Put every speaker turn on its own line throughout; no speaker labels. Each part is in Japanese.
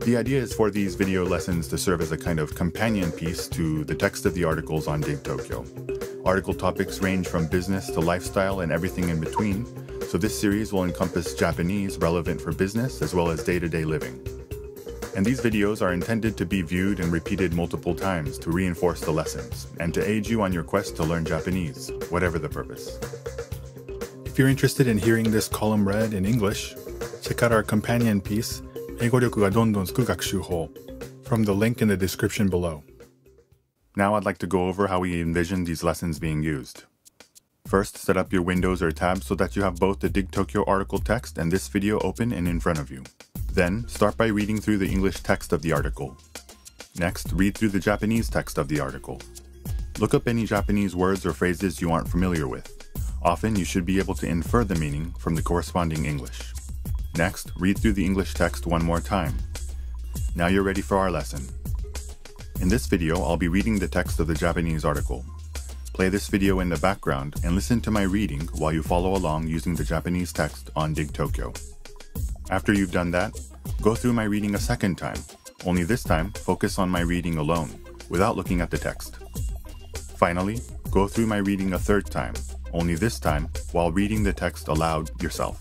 The idea is for these video lessons to serve as a kind of companion piece to the text of the articles on Dig Tokyo. Article topics range from business to lifestyle and everything in between, so this series will encompass Japanese relevant for business as well as day-to-day -day living. And these videos are intended to be viewed and repeated multiple times to reinforce the lessons, and to aid you on your quest to learn Japanese, whatever the purpose. If you're interested in hearing this column read in English, check out our companion piece, 英語力がどんどんつく学習法 from the link in the description below. Now I'd like to go over how we envision these lessons being used. First, set up your windows or tabs so that you have both the Dig Tokyo article text and this video open and in front of you. Then, start by reading through the English text of the article. Next, read through the Japanese text of the article. Look up any Japanese words or phrases you aren't familiar with. Often, you should be able to infer the meaning from the corresponding English. Next, read through the English text one more time. Now you're ready for our lesson. In this video, I'll be reading the text of the Japanese article. Play this video in the background and listen to my reading while you follow along using the Japanese text on Dig Tokyo. After you've done that, go through my reading a second time, only this time focus on my reading alone, without looking at the text. Finally, go through my reading a third time, only this time while reading the text aloud yourself.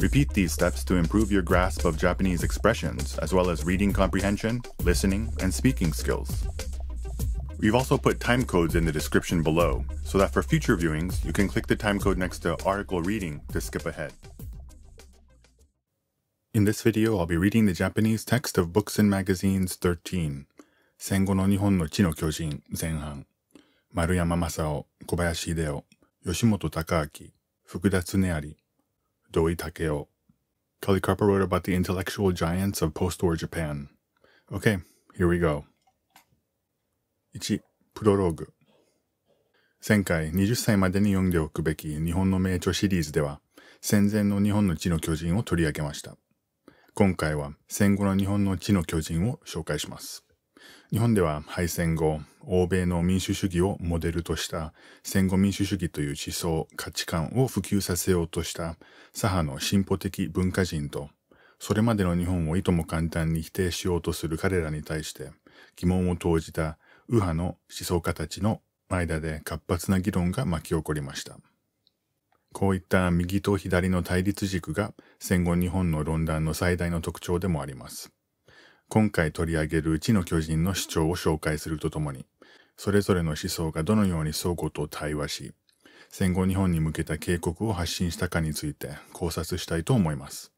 Repeat these steps to improve your grasp of Japanese expressions, as well as reading comprehension, listening, and speaking skills. We've also put time codes in the description below, so that for future viewings, you can click the time code next to article reading to skip ahead. In this video, I'll be reading the Japanese text of Books and Magazines 13、戦後の日本
の地の巨人前半、丸山正夫、小林秀夫、吉本
隆明、福田恒有、Doi Takeo. Kallikapa wrote about the intellectual giants of post-war Japan. Okay, here we go.
1. プロローグ前回20歳までに読んでおくべき日本の名著シリーズでは戦前の日本の地の巨人を取り上げました。今回は戦後の日本の地の巨人を紹介します。日本では敗戦後、欧米の民主主義をモデルとした戦後民主主義という思想、価値観を普及させようとした左派の進歩的文化人と、それまでの日本をいとも簡単に否定しようとする彼らに対して疑問を投じた右派の思想家たちの間で活発な議論が巻き起こりました。こういった右と左の対立軸が戦後日本の論壇の最大の特徴でもあります。今回取り上げるうちの巨人の主張を紹介するとともに、それぞれの思想がどのように相互と対話し、戦後日本に向けた警告を発信したかについて考察したいと思います。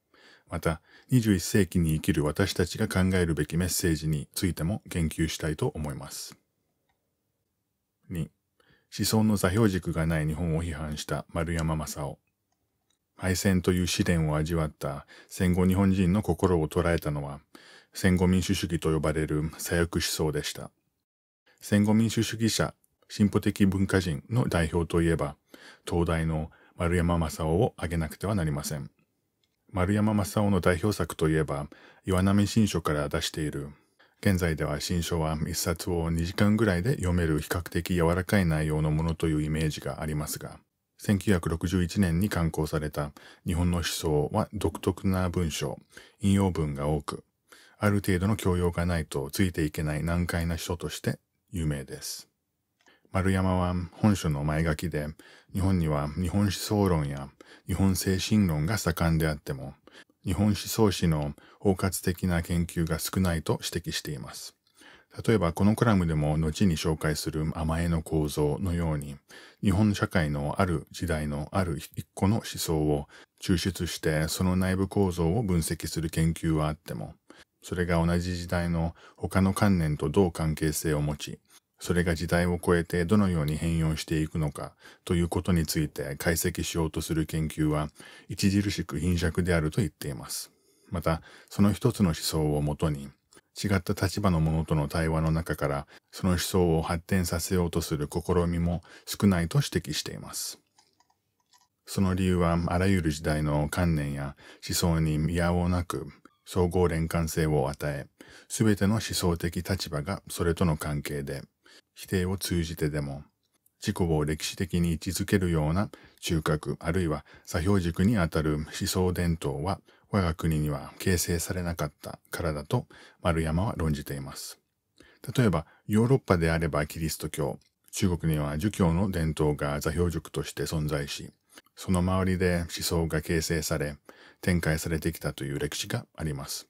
また、21世紀に生きる私たちが考えるべきメッセージについても言及したいと思います。2、思想の座標軸がない日本を批判した丸山正夫。敗戦という試練を味わった戦後日本人の心を捉えたのは、戦後民主主義と呼ばれる左翼思想でした。戦後民主主義者、進歩的文化人の代表といえば、東大の丸山正夫を挙げなくてはなりません。丸山正夫の代表作といえば、岩波新書から出している、現在では新書は一冊を2時間ぐらいで読める比較的柔らかい内容のものというイメージがありますが、1961年に刊行された日本の思想は独特な文章、引用文が多く、ある程度の教養がないとついていけない難解な人として有名です。丸山は本書の前書きで、日本には日本思想論や日本精神論が盛んであっても、日本思想史の包括的な研究が少ないと指摘しています。例えばこのコラムでも後に紹介する甘えの構造のように、日本社会のある時代のある一個の思想を抽出してその内部構造を分析する研究はあっても、それが同じ時代の他の観念とどう関係性を持ち、それが時代を超えてどのように変容していくのかということについて解析しようとする研究は著しく貧弱であると言っています。また、その一つの思想をもとに、違った立場の者との対話の中からその思想を発展させようとする試みも少ないと指摘しています。その理由はあらゆる時代の観念や思想に見合おうなく総合連関性を与え、すべての思想的立場がそれとの関係で、否定を通じてでも、自己を歴史的に位置づけるような中核あるいは座標軸にあたる思想伝統は我が国には形成されなかったからだと丸山は論じています。例えばヨーロッパであればキリスト教、中国には儒教の伝統が座標軸として存在し、その周りで思想が形成され、展開されてきたという歴史があります。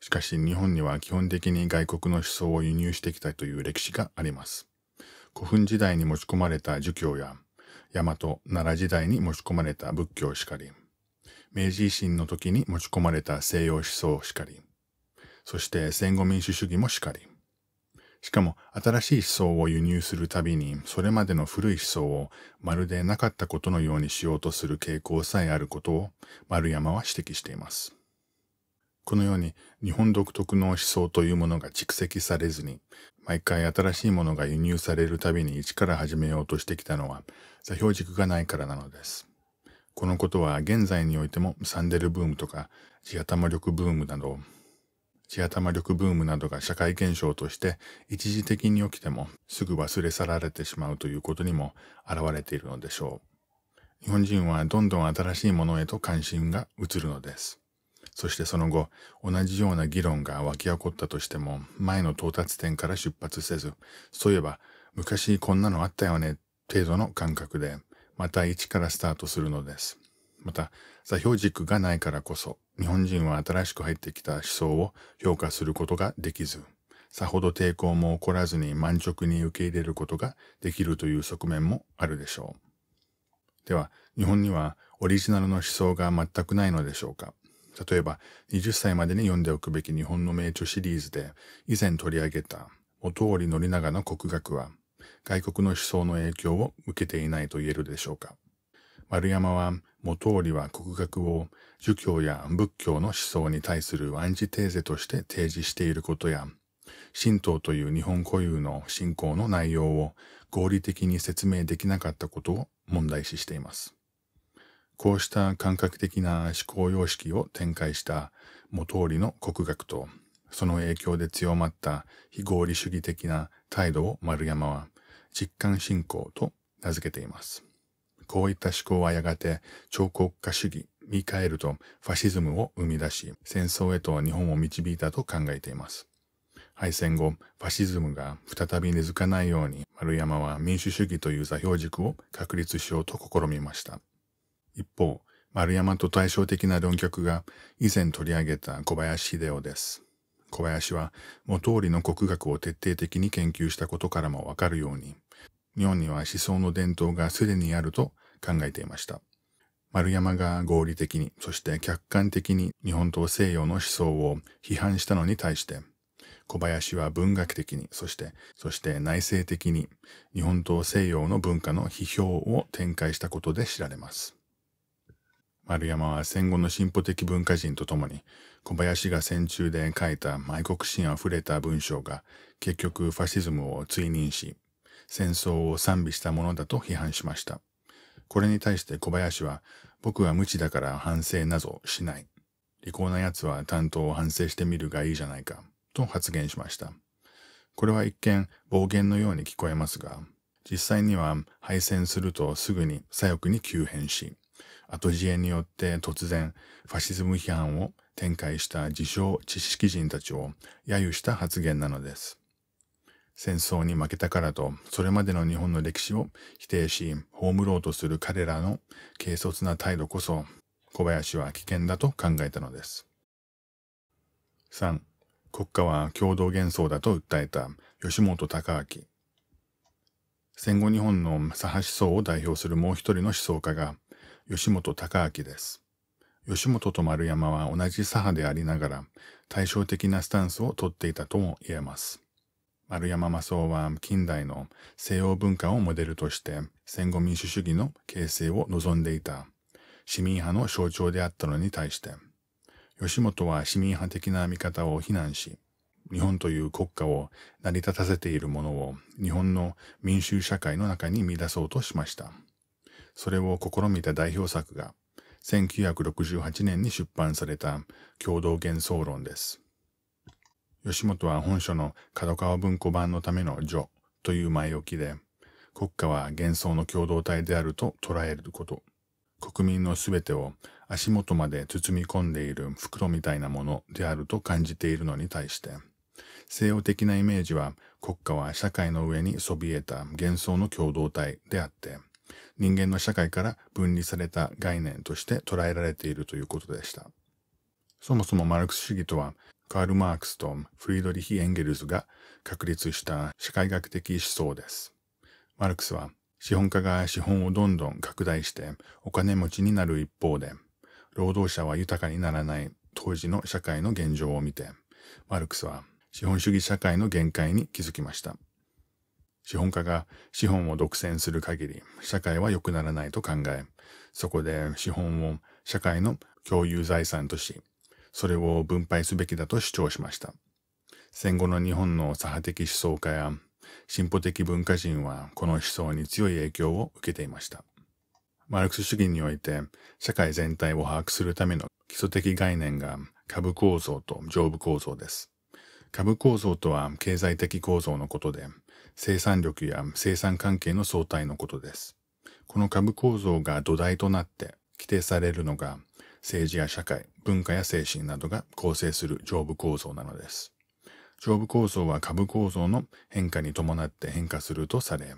しかし日本には基本的に外国の思想を輸入してきたという歴史があります。古墳時代に持ち込まれた儒教や、大和、奈良時代に持ち込まれた仏教しかり、明治維新の時に持ち込まれた西洋思想しかり、そして戦後民主主義もしかり、しかも新しい思想を輸入するたびにそれまでの古い思想をまるでなかったことのようにしようとする傾向さえあることを丸山は指摘しています。このように日本独特の思想というものが蓄積されずに毎回新しいものが輸入されるたびに一から始めようとしてきたのは座標軸がないからなのです。このことは現在においてもサンデルブームとか地頭力ブームなど地頭力ブームなどが社会現象として一時的に起きてもすぐ忘れ去られてしまうということにも現れているのでしょう。日本人はどんどん新しいものへと関心が移るのです。そしてその後、同じような議論が湧き起こったとしても、前の到達点から出発せず、そういえば、昔こんなのあったよね、程度の感覚で、また一からスタートするのです。また、座標軸がないからこそ、日本人は新しく入ってきた思想を評価することができず、さほど抵抗も起こらずに満足に受け入れることができるという側面もあるでしょう。では、日本にはオリジナルの思想が全くないのでしょうか例えば、20歳までに読んでおくべき日本の名著シリーズで、以前取り上げた、お通り宣長の国学は、外国の思想の影響を受けていないと言えるでしょうか丸山は元織は国学を儒教や仏教の思想に対するアンチテーゼとして提示していることや、神道という日本固有の信仰の内容を合理的に説明できなかったことを問題視しています。こうした感覚的な思考様式を展開した元織の国学と、その影響で強まった非合理主義的な態度を丸山は実感信仰と名付けています。こういった思考はやがて超国家主義、ミカエルとファシズムを生み出し、戦争へと日本を導いたと考えています。敗戦後、ファシズムが再び根付かないように、丸山は民主主義という座標軸を確立しようと試みました。一方、丸山と対照的な論客が以前取り上げた小林秀夫です。小林は元りの国学を徹底的に研究したことからもわかるように、日本には思想の伝統がすでにあると考えていました。丸山が合理的に、そして客観的に日本と西洋の思想を批判したのに対して、小林は文学的に、そして、そして内政的に、日本と西洋の文化の批評を展開したことで知られます。丸山は戦後の進歩的文化人とともに、小林が戦中で書いた愛国心溢れた文章が、結局ファシズムを追認し、戦争を賛美したものだと批判しました。これに対して小林は、僕は無知だから反省などしない。利口な奴は担当を反省してみるがいいじゃないか、と発言しました。これは一見暴言のように聞こえますが、実際には敗戦するとすぐに左翼に急変し、後知恵によって突然ファシズム批判を展開した自称知識人たちを揶揄した発言なのです。戦争に負けたからと、それまでの日本の歴史を否定し、葬ろうとする彼らの軽率な態度こそ、小林は危険だと考えたのです。3. 国家は共同幻想だと訴えた吉本隆明。戦後日本の左派思想を代表するもう一人の思想家が吉本隆明です。吉本と丸山は同じ左派でありながら対照的なスタンスをとっていたとも言えます。丸山正雄は近代の西洋文化をモデルとして戦後民主主義の形成を望んでいた市民派の象徴であったのに対して、吉本は市民派的な見方を非難し、日本という国家を成り立たせているものを日本の民衆社会の中に見出そうとしました。それを試みた代表作が1968年に出版された共同幻想論です。吉本は本書の角川文庫版のための序という前置きで、国家は幻想の共同体であると捉えること。国民の全てを足元まで包み込んでいる袋みたいなものであると感じているのに対して、西洋的なイメージは国家は社会の上にそびえた幻想の共同体であって、人間の社会から分離された概念として捉えられているということでした。そもそもマルクス主義とはカール・マークスとフリードリヒ・エンゲルズが確立した社会学的思想です。マルクスは資本家が資本をどんどん拡大してお金持ちになる一方で、労働者は豊かにならない当時の社会の現状を見て、マルクスは資本主義社会の限界に気づきました。資本家が資本を独占する限り、社会は良くならないと考え、そこで資本を社会の共有財産とし、それを分配すべきだと主張しました。戦後の日本の左派的思想家や進歩的文化人はこの思想に強い影響を受けていました。マルクス主義において社会全体を把握するための基礎的概念が株構造と上部構造です。株構造とは経済的構造のことで、生産力や生産関係の相対のことです。この株構造が土台となって規定されるのが政治や社会、文化や精神などが構成する上部構造なのです。上部構造は下部構造の変化に伴って変化するとされ、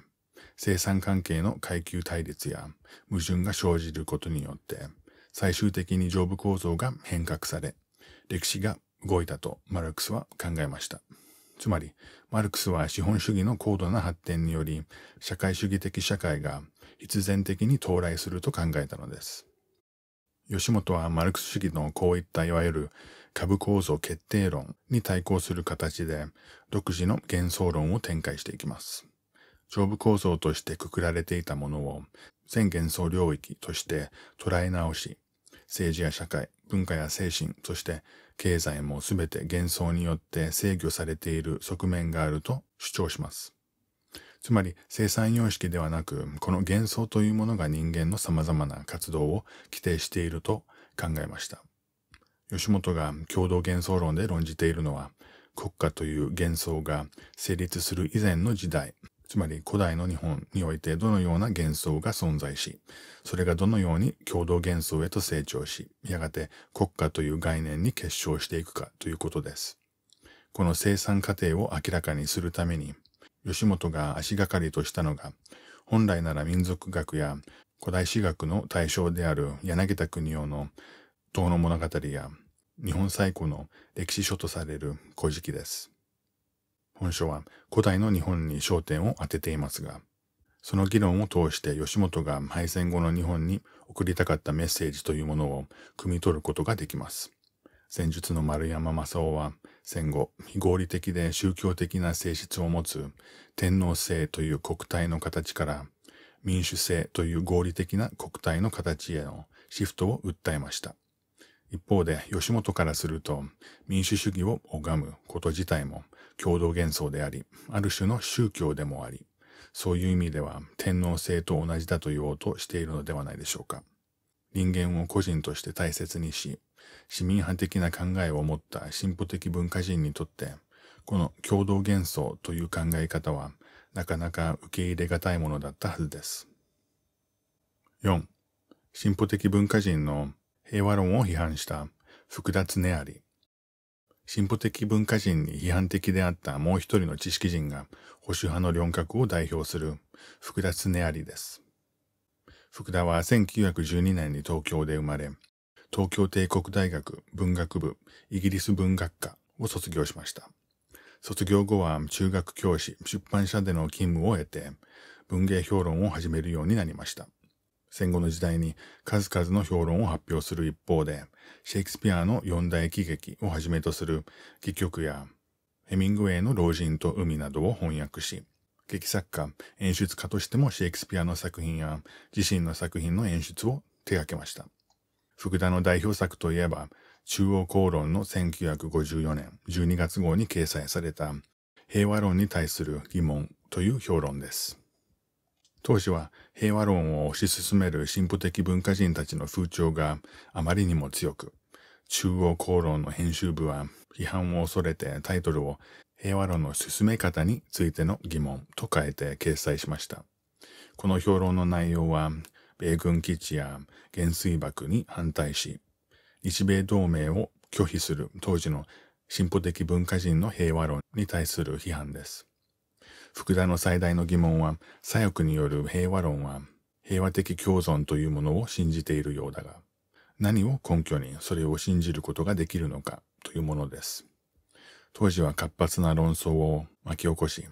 生産関係の階級対立や矛盾が生じることによって、最終的に上部構造が変革され、歴史が動いたとマルクスは考えました。つまり、マルクスは資本主義の高度な発展により、社会主義的社会が必然的に到来すると考えたのです。吉本はマルクス主義のこういったいわゆる株構造決定論に対抗する形で独自の幻想論を展開していきます。上部構造としてくくられていたものを全幻想領域として捉え直し、政治や社会、文化や精神、そして経済も全て幻想によって制御されている側面があると主張します。つまり生産様式ではなく、この幻想というものが人間の様々な活動を規定していると考えました。吉本が共同幻想論で論じているのは、国家という幻想が成立する以前の時代、つまり古代の日本においてどのような幻想が存在し、それがどのように共同幻想へと成長し、やがて国家という概念に結晶していくかということです。この生産過程を明らかにするために、吉本が足がかりとしたのが、本来なら民族学や古代史学の対象である柳田国夫の遠の物語や日本最古の歴史書とされる古事記です。本書は古代の日本に焦点を当てていますが、その議論を通して吉本が敗戦後の日本に送りたかったメッセージというものを汲み取ることができます。戦術の丸山正雄は戦後非合理的で宗教的な性質を持つ天皇制という国体の形から民主制という合理的な国体の形へのシフトを訴えました。一方で吉本からすると民主主義を拝むこと自体も共同幻想であり、ある種の宗教でもあり、そういう意味では天皇制と同じだと言おうとしているのではないでしょうか。人間を個人として大切にし、市民派的な考えを持った進歩的文化人にとって、この共同幻想という考え方は、なかなか受け入れがたいものだったはずです。4. 進歩的文化人の平和論を批判した福田あり。進歩的文化人に批判的であったもう一人の知識人が保守派の論客を代表する福田ありです。福田は1912年に東京で生まれ、東京帝国大学文学部イギリス文学科を卒業しました。卒業後は中学教師、出版社での勤務を得て、文芸評論を始めるようになりました。戦後の時代に数々の評論を発表する一方で、シェイクスピアの四大喜劇をはじめとする戯曲や、ヘミングウェイの老人と海などを翻訳し、劇作家、演出家としてもシェイクスピアの作品や自身の作品の演出を手掛けました。福田の代表作といえば、中央公論の1954年12月号に掲載された平和論に対する疑問という評論です。当時は平和論を推し進める進歩的文化人たちの風潮があまりにも強く、中央公論の編集部は批判を恐れてタイトルを平和論の進め方についての疑問と変えて掲載しました。この評論の内容は米軍基地や原水爆に反対し、日米同盟を拒否する当時の進歩的文化人の平和論に対する批判です。福田の最大の疑問は、左翼による平和論は、平和的共存というものを信じているようだが、何を根拠にそれを信じることができるのかというものです。当時は活発な論争を巻き起こし、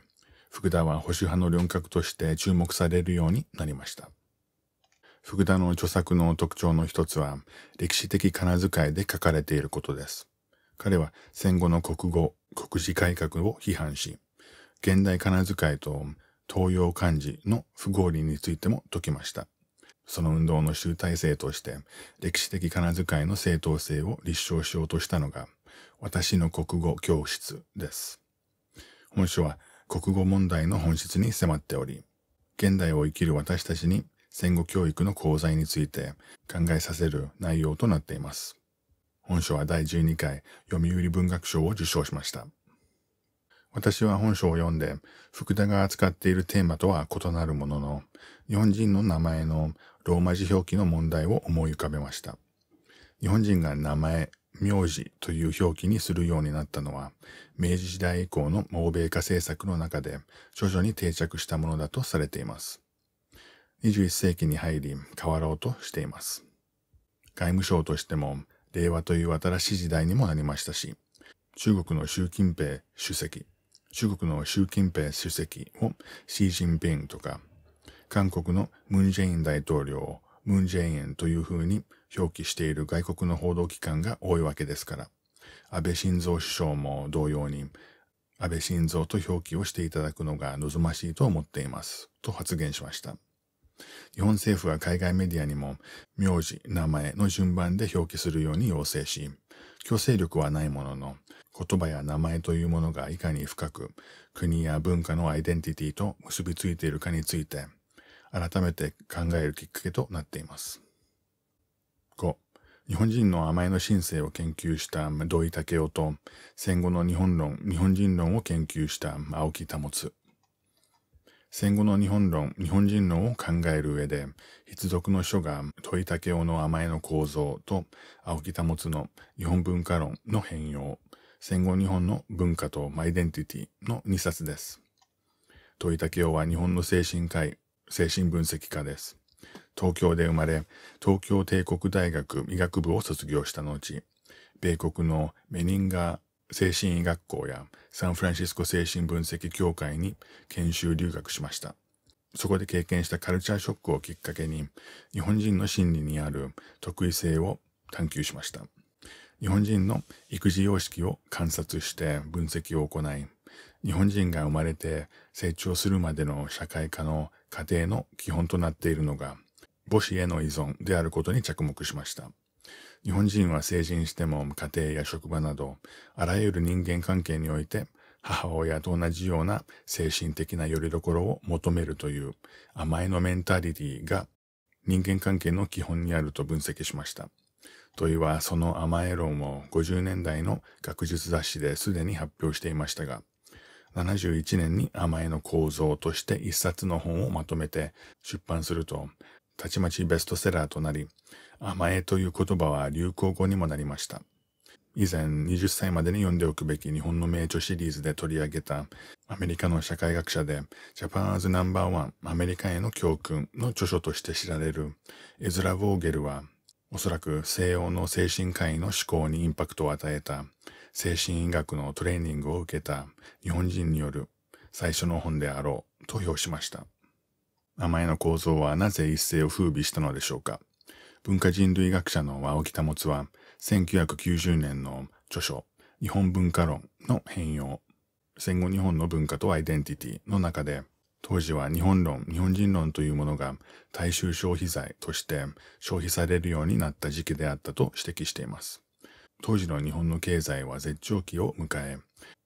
福田は保守派の論客として注目されるようになりました。福田の著作の特徴の一つは、歴史的仮名遣いで書かれていることです。彼は戦後の国語、国字改革を批判し、現代仮名遣いと東洋漢字の不合理についても説きました。その運動の集大成として、歴史的仮名遣いの正当性を立証しようとしたのが、私の国語教室です。本書は国語問題の本質に迫っており、現代を生きる私たちに戦後教育の功罪について考えさせる内容となっています。本書は第12回読売文学賞を受賞しました。私は本書を読んで、福田が扱っているテーマとは異なるものの、日本人の名前のローマ字表記の問題を思い浮かべました。日本人が名前、名字という表記にするようになったのは、明治時代以降の欧米化政策の中で徐々に定着したものだとされています。21世紀に入り変わろうとしています。外務省としても令和という新しい時代にもなりましたし、中国の習近平主席、中国の習近平主席をシー・ジンピンとか、韓国のムン・ジェイン大統領をムン・ジェインというふうに表記している外国の報道機関が多いわけですから、安倍晋三首相も同様に、安倍晋三と表記をしていただくのが望ましいと思っています、と発言しました。日本政府は海外メディアにも名字、名前の順番で表記するように要請し、強制力はないものの、言葉や名前というものがいかに深く国や文化のアイデンティティと結びついているかについて、改めて考えるきっかけとなっています。5. 日本人の甘えの神性を研究した土井武雄と、戦後の日本論、日本人論を研究した青木保戦後の日本論、日本人論を考える上で、必読の書が問い竹雄の甘えの構造と青木保の日本文化論の変容、戦後日本の文化とマイデンティティの2冊です。問い竹雄は日本の精神科医、精神分析家です。東京で生まれ、東京帝国大学医学部を卒業した後、米国のメニンガー精神医学校やサンフランシスコ精神分析協会に研修留学しました。そこで経験したカルチャーショックをきっかけに、日本人の心理にある特異性を探求しました。日本人の育児様式を観察して分析を行い、日本人が生まれて成長するまでの社会化の過程の基本となっているのが母子への依存であることに着目しました。日本人は成人しても家庭や職場など、あらゆる人間関係において、母親と同じような精神的な拠り所を求めるという甘えのメンタリティが人間関係の基本にあると分析しました。問いはその甘え論を50年代の学術雑誌ですでに発表していましたが、71年に甘えの構造として一冊の本をまとめて出版すると、たちまちベストセラーとなり、甘えという言葉は流行語にもなりました。以前20歳までに読んでおくべき日本の名著シリーズで取り上げたアメリカの社会学者でジャパンアズナンバーワンアメリカへの教訓の著書として知られるエズラ・ボォーゲルはおそらく西洋の精神科医の思考にインパクトを与えた精神医学のトレーニングを受けた日本人による最初の本であろうと評しました。名前の構造はなぜ一世を風靡したのでしょうか文化人類学者の和尾木つは1990年の著書日本文化論の変容戦後日本の文化とアイデンティティの中で当時は日本論、日本人論というものが大衆消費財として消費されるようになった時期であったと指摘しています。当時の日本の経済は絶頂期を迎え、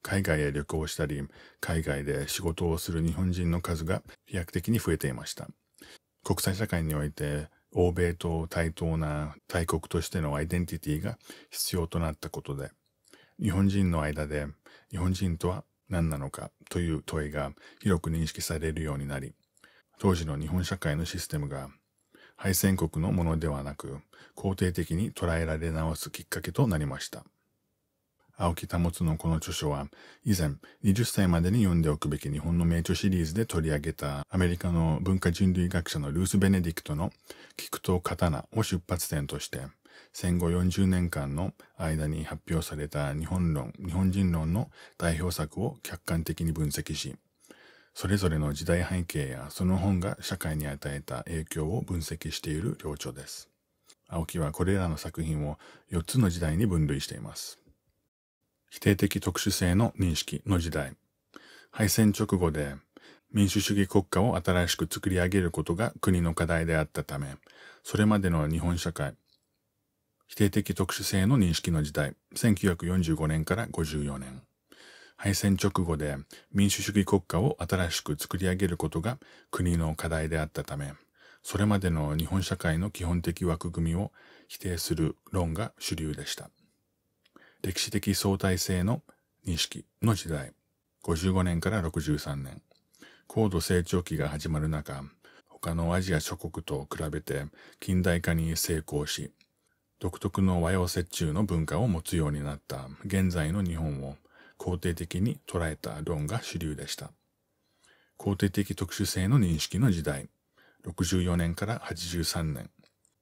海外へ旅行したり、海外で仕事をする日本人の数が飛躍的に増えていました。国際社会において欧米と対等な大国としてのアイデンティティが必要となったことで、日本人の間で日本人とは何なのかという問いが広く認識されるようになり、当時の日本社会のシステムが敗戦国のものではなく、肯定的に捉えられ直すきっかけとなりました。青木保のこの著書は、以前20歳までに読んでおくべき日本の名著シリーズで取り上げたアメリカの文化人類学者のルース・ベネディクトの菊と刀を出発点として、戦後40年間の間に発表された日本論、日本人論の代表作を客観的に分析し、それぞれの時代背景やその本が社会に与えた影響を分析している領著です。青木はこれらの作品を4つの時代に分類しています。否定的特殊性の認識の時代、敗戦直後で民主主義国家を新しく作り上げることが国の課題であったため、それまでの日本社会、否定的特殊性の認識の時代、1945年から54年。敗戦直後で民主主義国家を新しく作り上げることが国の課題であったため、それまでの日本社会の基本的枠組みを否定する論が主流でした。歴史的相対性の認識の時代、55年から63年、高度成長期が始まる中、他のアジア諸国と比べて近代化に成功し、独特の和洋折衷の文化を持つようになった現在の日本を肯定的に捉えた論が主流でした。肯定的特殊性の認識の時代、64年から83年、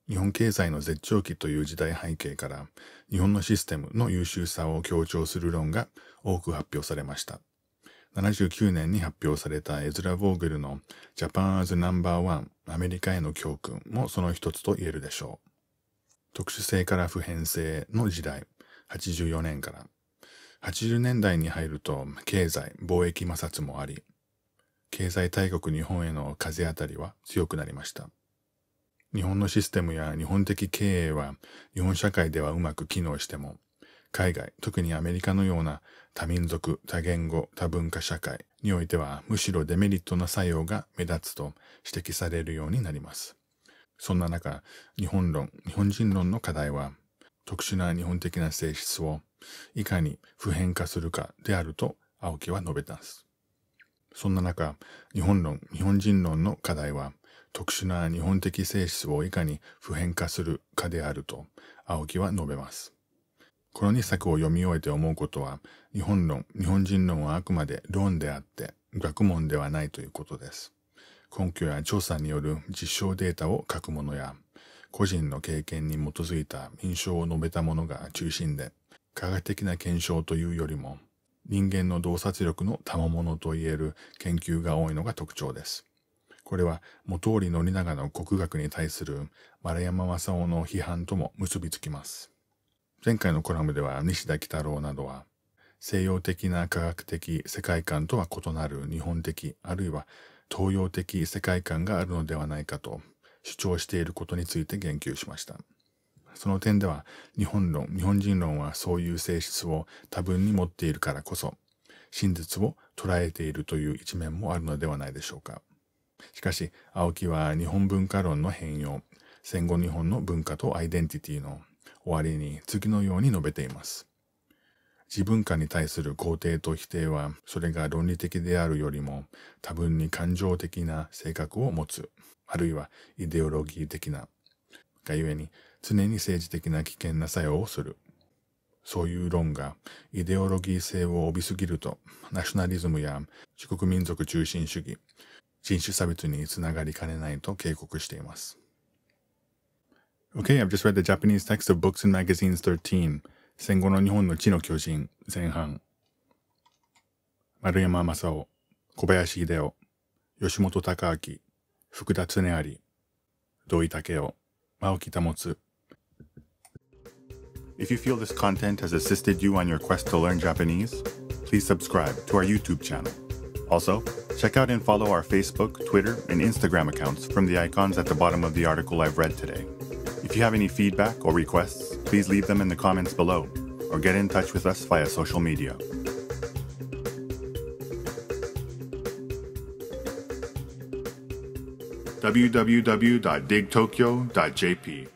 日本経済の絶頂期という時代背景から日本のシステムの優秀さを強調する論が多く発表されました。79年に発表されたエズラ・ボーグルのジャパン・アズ・ナンバーワンアメリカへの教訓もその一つと言えるでしょう。特殊性から普遍性の時代、84年から。80年代に入ると経済、貿易摩擦もあり、経済大国日本への風当たりは強くなりました。日本のシステムや日本的経営は日本社会ではうまく機能しても、海外、特にアメリカのような多民族、多言語、多文化社会においてはむしろデメリットな作用が目立つと指摘されるようになります。そんな中、日本論、日本人論の課題は、特殊な日本的な性質をいかに普遍化するかであると青木は述べたんです。そんな中、日本論、日本人論の課題は、特殊な日本的性質をいかに普遍化するかであると青木は述べます。この2作を読み終えて思うことは、日本論、日本人論はあくまで論であって、学問ではないということです。根拠や調査による実証データを書くものや、個人の経験に基づいた印象を述べたものが中心で、科学的な検証というよりも、人間の洞察力の賜物といえる研究が多いのが特徴です。これは元折宣長の国学に対する丸山正雄の批判とも結びつきます。前回のコラムでは西田喜太郎などは西洋的な科学的世界観とは異なる日本的あるいは東洋的世界観があるのではないかと主張していることについて言及しました。その点では日本論、日本人論はそういう性質を多分に持っているからこそ真実を捉えているという一面もあるのではないでしょうか。しかし、青木は日本文化論の変容、戦後日本の文化とアイデンティティの終わりに次のように述べています。自文化に対する肯定と否定は、それが論理的であるよりも多分に感情的な性格を持つ、あるいはイデオロギー的な、がゆえに常に政治的な危険な作用をする。そういう論がイデオロギー性を帯びすぎると、ナショナリズムや自国民族中心主義、人種差別につながりかねないと警告しています。Okay, I've just read the Japanese text of Books and Magazines 13戦後の日本の地の巨人前半丸山正夫小林秀夫吉本隆明福田恒有土井武雄青木保つ
If you feel this content has assisted you on your quest to learn Japanese, please subscribe to our YouTube channel. Also, check out and follow our Facebook, Twitter, and Instagram accounts from the icons at the bottom of the article I've read today. If you have any feedback or requests, please leave them in the comments below or get in touch with us via social media. www.digtokyo.jp